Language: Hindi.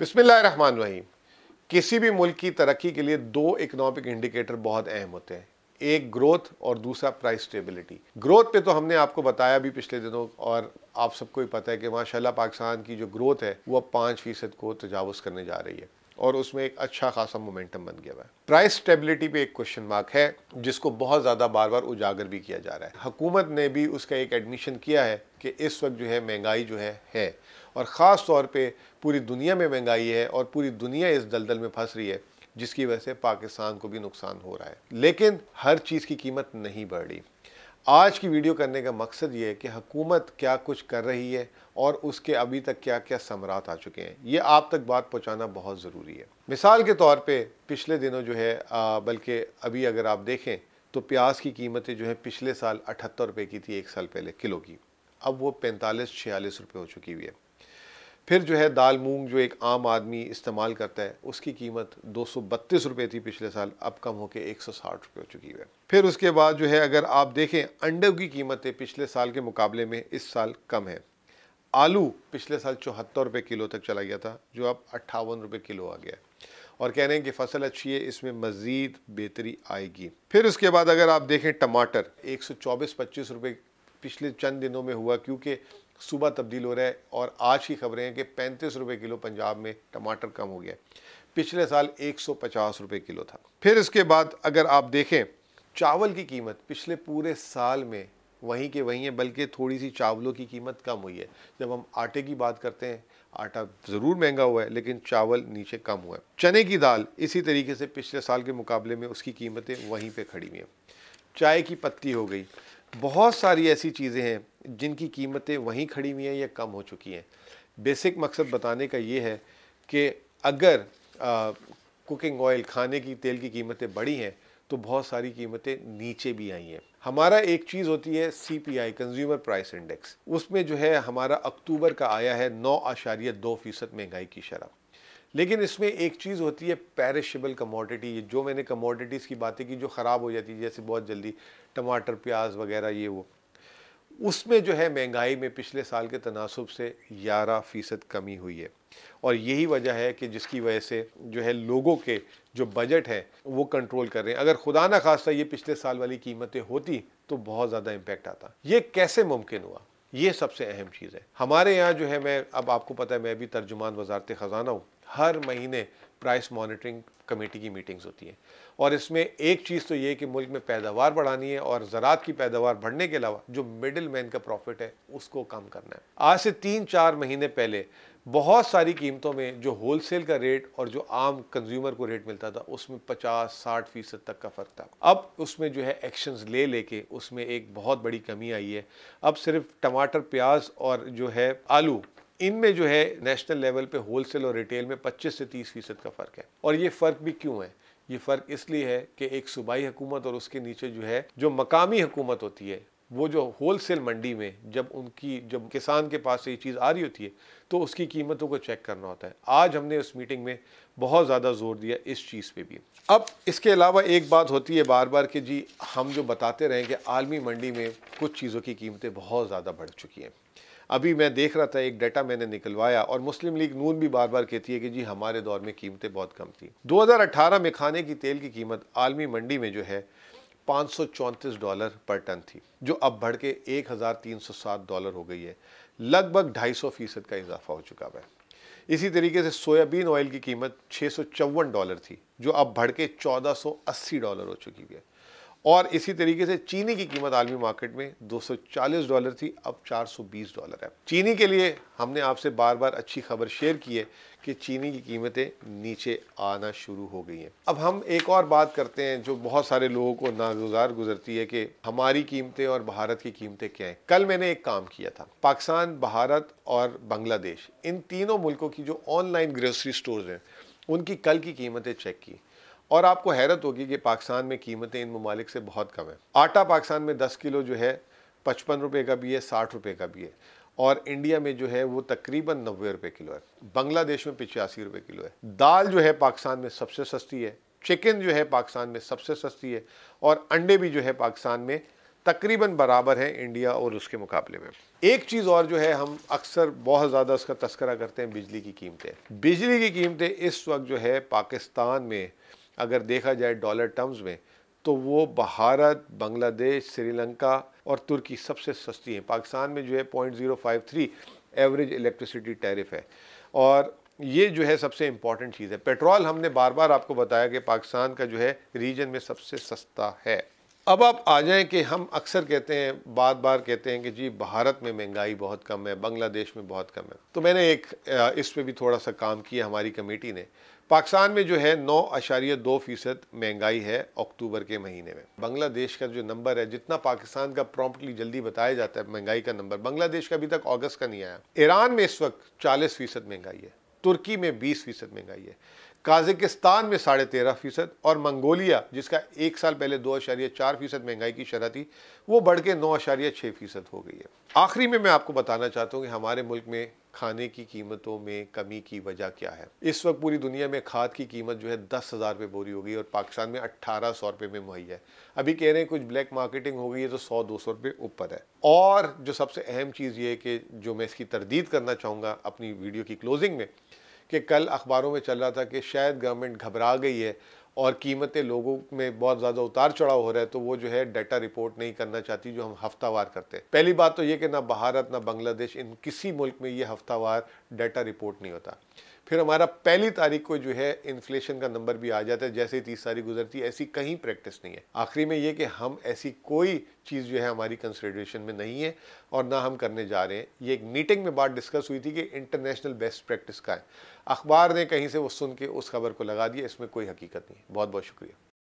बिस्मिल्लाहमान वही किसी भी मुल्क की तरक्की के लिए दो इकोनॉमिक इंडिकेटर बहुत अहम होते हैं एक ग्रोथ और दूसरा प्राइस स्टेबिलिटी ग्रोथ पे तो हमने आपको बताया भी पिछले दिनों और आप सबको ही पता है कि माशाल्लाह पाकिस्तान की जो ग्रोथ है वो अब पाँच फीसद को तजावज़ करने जा रही है और उसमें एक अच्छा खासा मोमेंटम बन गया है प्राइस स्टेबिलिटी पे एक क्वेश्चन मार्क है जिसको बहुत ज़्यादा बार बार उजागर भी किया जा रहा है हकूमत ने भी उसका एक एडमिशन किया है कि इस वक्त जो है महंगाई जो है है और ख़ास तौर पर पूरी दुनिया में महंगाई है और पूरी दुनिया इस दलदल में फंस रही है जिसकी वजह से पाकिस्तान को भी नुकसान हो रहा है लेकिन हर चीज़ की कीमत नहीं बढ़ रही आज की वीडियो करने का मकसद ये है कि हकूमत क्या कुछ कर रही है और उसके अभी तक क्या क्या समरात आ चुके हैं ये आप तक बात पहुंचाना बहुत ज़रूरी है मिसाल के तौर पे पिछले दिनों जो है बल्कि अभी अगर आप देखें तो प्याज की कीमतें जो है पिछले साल अठहत्तर रुपये की थी एक साल पहले किलो की अब वो पैंतालीस छियालीस रुपये हो चुकी हुई है फिर जो है दाल मूंग जो एक आम आदमी इस्तेमाल करता है उसकी कीमत दो सौ बत्तीस रुपये थी पिछले साल अब कम होकर एक सौ साठ रुपये हो चुकी है फिर उसके बाद जो है अगर आप देखें अंडे की कीमतें पिछले साल के मुकाबले में इस साल कम है आलू पिछले साल चौहत्तर रुपये किलो तक चला गया था जो अब अट्ठावन रुपये किलो आ गया और कह रहे हैं कि फसल अच्छी है इसमें मज़ीद बेहतरी आएगी फिर उसके बाद अगर आप देखें टमाटर एक सौ चौबीस पच्चीस रुपये पिछले चंद दिनों में हुआ क्योंकि सुबह तब्दील हो रहा है और आज की खबरें हैं कि पैंतीस रुपये किलो पंजाब में टमाटर कम हो गया पिछले साल एक सौ पचास रुपये किलो था फिर इसके बाद अगर आप देखें चावल की कीमत पिछले पूरे साल में वहीं के वहीं है बल्कि थोड़ी सी चावलों की कीमत कम हुई है जब हम आटे की बात करते हैं आटा ज़रूर महंगा हुआ है लेकिन चावल नीचे कम हुआ है चने की दाल इसी तरीके से पिछले साल के मुकाबले में उसकी कीमतें वहीं पे खड़ी हुई हैं चाय की पत्ती हो गई बहुत सारी ऐसी चीज़ें हैं जिनकी कीमतें वहीं खड़ी हुई हैं या कम हो चुकी हैं बेसिक मकसद बताने का ये है कि अगर कुकिंग ऑयल खाने की तेल की कीमतें बढ़ी हैं तो बहुत सारी कीमतें नीचे भी आई हैं हमारा एक चीज़ होती है C P I consumer price index उसमें जो है हमारा अक्टूबर का आया है नौ आशारिया दो फीसद महंगाई की शराब लेकिन इसमें एक चीज़ होती है पेरिशेबल कमोडिटी जो मैंने कमोडिटीज़ की बातें की जो ख़राब हो जाती है जैसे बहुत जल्दी टमाटर प्याज वगैरह ये वो उसमें जो है महंगाई में पिछले साल के तनासब से ग्यारह फ़ीसद कमी हुई है और यही वजह है कि जिसकी वजह से जो है लोगों के जो बजट है वो कंट्रोल कर रहे हैं अगर खुदा ना खासा ये पिछले साल वाली कीमतें होती तो बहुत ज़्यादा इम्पेक्ट आता ये कैसे मुमकिन हुआ ये सबसे अहम चीज़ है हमारे यहाँ जो है मैं अब आपको पता है मैं भी तर्जुमान वजारत ख़जाना हूँ हर महीने प्राइस मॉनिटरिंग कमेटी की मीटिंग्स होती हैं और इसमें एक चीज़ तो ये कि मुल्क में पैदावार बढ़ानी है और ज़रात की पैदावार बढ़ने के अलावा जो मिडिल मैन का प्रॉफिट है उसको कम करना है आज से तीन चार महीने पहले बहुत सारी कीमतों में जो होलसेल का रेट और जो आम कंज्यूमर को रेट मिलता था उसमें 50 60 फीसद तक का फ़र्क था अब उसमें जो है एक्शंस ले लेके उसमें एक बहुत बड़ी कमी आई है अब सिर्फ टमाटर प्याज और जो है आलू इनमें जो है नेशनल लेवल पे होलसेल और रिटेल में 25 से 30 फीसद का फ़र्क है और ये फ़र्क भी क्यों है ये फ़र्क इसलिए है कि एक सूबाई हुकूमत और उसके नीचे जो है जो मकामी हुकूमत होती है वो जो होल सेल मंडी में जब उनकी जब किसान के पास से ये चीज़ आ रही होती है तो उसकी कीमतों को चेक करना होता है आज हमने उस मीटिंग में बहुत ज़्यादा जोर दिया इस चीज़ पे भी अब इसके अलावा एक बात होती है बार बार कि जी हम जो बताते रहें कि आलमी मंडी में कुछ चीज़ों की कीमतें बहुत ज़्यादा बढ़ चुकी हैं अभी मैं देख रहा था एक डाटा मैंने निकलवाया और मुस्लिम लीग नून भी बार बार कहती है कि जी हमारे दौर में कीमतें बहुत कम थी 2018 में खाने की तेल की कीमत आलमी मंडी में जो है पाँच डॉलर पर टन थी जो अब बढ़ के 1,307 डॉलर हो गई है लगभग 250 फीसद का इजाफा हो चुका है इसी तरीके से सोयाबीन ऑयल की कीमत छः डॉलर थी जो अब बढ़ के 1480 डॉलर हो चुकी है और इसी तरीके से चीनी की कीमत आलमी मार्केट में 240 डॉलर थी अब 420 डॉलर है चीनी के लिए हमने आपसे बार बार अच्छी खबर शेयर की है कि चीनी की कीमतें नीचे आना शुरू हो गई हैं अब हम एक और बात करते हैं जो बहुत सारे लोगों को नागुजार गुजरती है कि हमारी कीमतें और भारत की कीमतें क्या हैं कल मैंने एक काम किया था पाकिस्तान भारत और बांग्लादेश इन तीनों मुल्कों की जो ऑनलाइन ग्रोसरी स्टोर हैं उनकी कल की कीमतें चेक की और आपको हैरत होगी कि पाकिस्तान में कीमतें इन ममालिक से बहुत कम है आटा पाकिस्तान में दस किलो जो है पचपन रुपये का भी है साठ रुपये का भी है और इंडिया में जो है वो तकरीबन नब्बे रुपये किलो है बांग्लादेश में पिचासी रुपये किलो है दाल जो है पाकिस्तान में सबसे सस्ती है चिकन जो है पाकिस्तान में सबसे सस्ती है और अंडे भी जो है पाकिस्तान में तकरीबन बराबर है इंडिया और उसके मुकाबले में एक चीज़ और जो है हम अक्सर बहुत ज़्यादा उसका तस्करा करते हैं बिजली की कीमतें बिजली की कीमतें इस वक्त जो है पाकिस्तान में अगर देखा जाए डॉलर टर्म्स में तो वो भारत बांग्लादेश श्रीलंका और तुर्की सबसे सस्ती है पाकिस्तान में जो है point zero five three average electricity tariff है और ये जो है सबसे इम्पॉर्टेंट चीज़ है पेट्रोल हमने बार बार आपको बताया कि पाकिस्तान का जो है रीजन में सबसे सस्ता है अब आप आ जाएं कि हम अक्सर कहते हैं बार बार कहते हैं कि जी भारत में महंगाई बहुत कम है बांग्लादेश में बहुत कम है तो मैंने एक इस पर भी थोड़ा सा काम किया हमारी कमेटी ने पाकिस्तान में जो है नौ अशारिय दो फीसद महंगाई है अक्टूबर के महीने में बांग्लादेश का जो नंबर है जितना पाकिस्तान का प्रॉम्प्टली जल्दी बताया जाता है महंगाई का नंबर बांग्लादेश का अभी तक अगस्त का नहीं आया ईरान में इस वक्त चालीस फीसद महंगाई है तुर्की में बीस फीसद महंगाई है काजकिस्तान में साढ़े तेरह फ़ीसद और मंगोलिया जिसका एक साल पहले दो अशारिया चार फ़ीसद महंगाई की शरह थी वो बढ़ के नौ अशारिया छः फ़ीसद हो गई है आखिरी में मैं आपको बताना चाहता हूँ कि हमारे मुल्क में खाने की कीमतों में कमी की वजह क्या है इस वक्त पूरी दुनिया में खाद की कीमत जो है दस हज़ार रुपये बोरी हो गई और पाकिस्तान में अट्ठारह सौ रुपये में मुहैया है अभी कह रहे हैं कुछ ब्लैक मार्केटिंग हो गई है तो सौ दो सौ रुपये ऊपर है और जो सबसे अहम चीज़ ये है कि जो मैं इसकी तरदीद करना चाहूँगा अपनी वीडियो की क्लोजिंग में कि कल अखबारों में चल रहा था कि शायद गवर्नमेंट घबरा गई है और कीमतें लोगों में बहुत ज़्यादा उतार चढ़ाव हो रहा है तो वो जो है डाटा रिपोर्ट नहीं करना चाहती जो हम हफ्तावार करते हैं पहली बात तो ये कि ना भारत ना बांग्लादेश इन किसी मुल्क में ये हफ्तावार डाटा रिपोर्ट नहीं होता फिर हमारा पहली तारीख को जो है इन्फ्लेशन का नंबर भी आ जाता है जैसे ही तीस तारीख गुजरती है ऐसी कहीं प्रैक्टिस नहीं है आखिरी में ये कि हम ऐसी कोई चीज़ जो है हमारी कंसिड्रेशन में नहीं है और ना हम करने जा रहे हैं ये एक मीटिंग में बात डिस्कस हुई थी कि इंटरनेशनल बेस्ट प्रैक्टिस का है अखबार ने कहीं से वो सुन के उस खबर को लगा दिया इसमें कोई हकीकत नहीं है बहुत बहुत शुक्रिया